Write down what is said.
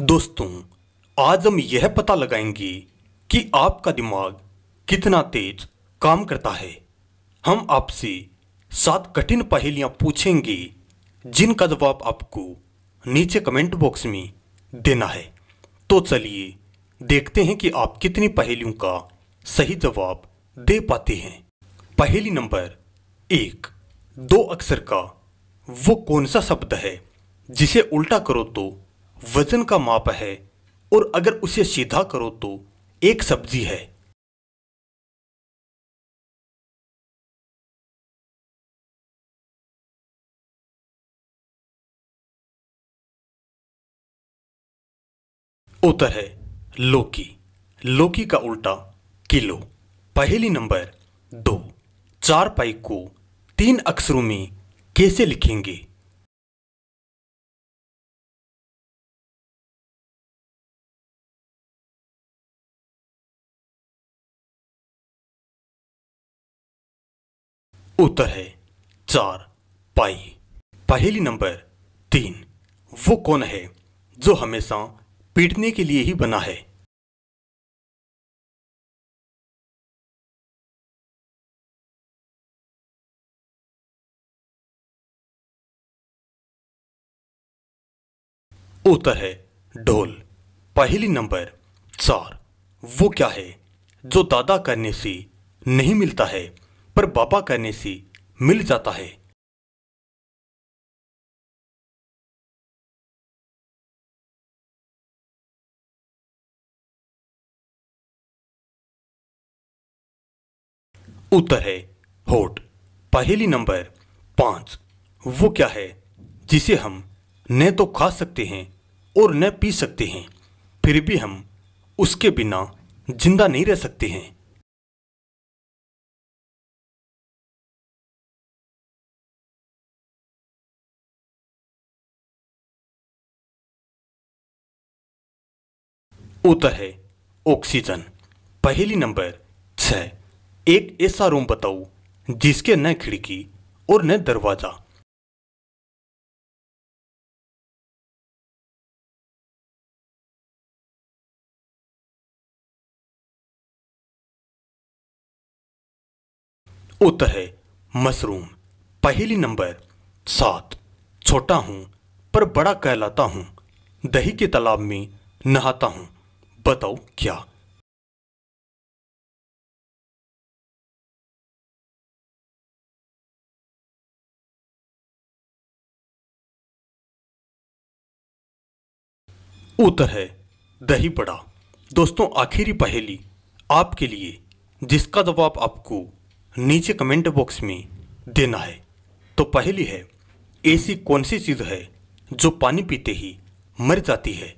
दोस्तों आज हम यह पता लगाएंगे कि आपका दिमाग कितना तेज काम करता है हम आपसे सात कठिन पहेलियां पूछेंगे जिनका जवाब आपको नीचे कमेंट बॉक्स में देना है तो चलिए देखते हैं कि आप कितनी पहेलियों का सही जवाब दे पाते हैं पहेली नंबर एक दो अक्षर का वो कौन सा शब्द है जिसे उल्टा करो तो वजन का माप है और अगर उसे सीधा करो तो एक सब्जी है उत्तर है लौकी लौकी का उल्टा किलो पहली नंबर दो चार पाई को तीन अक्षरों में कैसे लिखेंगे उत्तर है चार पाई पहली नंबर तीन वो कौन है जो हमेशा पीटने के लिए ही बना है उत्तर है ढोल पहली नंबर चार वो क्या है जो दादा करने से नहीं मिलता है पर बाबा कहने से मिल जाता है उत्तर है होठ पहली नंबर पांच वो क्या है जिसे हम न तो खा सकते हैं और न पी सकते हैं फिर भी हम उसके बिना जिंदा नहीं रह सकते हैं उत्तर है ऑक्सीजन पहली नंबर छ एक ऐसा रूम बताओ जिसके न खिड़की और न दरवाज़ा उत्तर है मशरूम पहली नंबर सात छोटा हूं पर बड़ा कहलाता हूं दही के तालाब में नहाता हूं बताओ क्या उत्तर है दही बड़ा दोस्तों आखिरी पहेली आपके लिए जिसका जवाब आपको नीचे कमेंट बॉक्स में देना है तो पहली है ऐसी कौन सी चीज़ है जो पानी पीते ही मर जाती है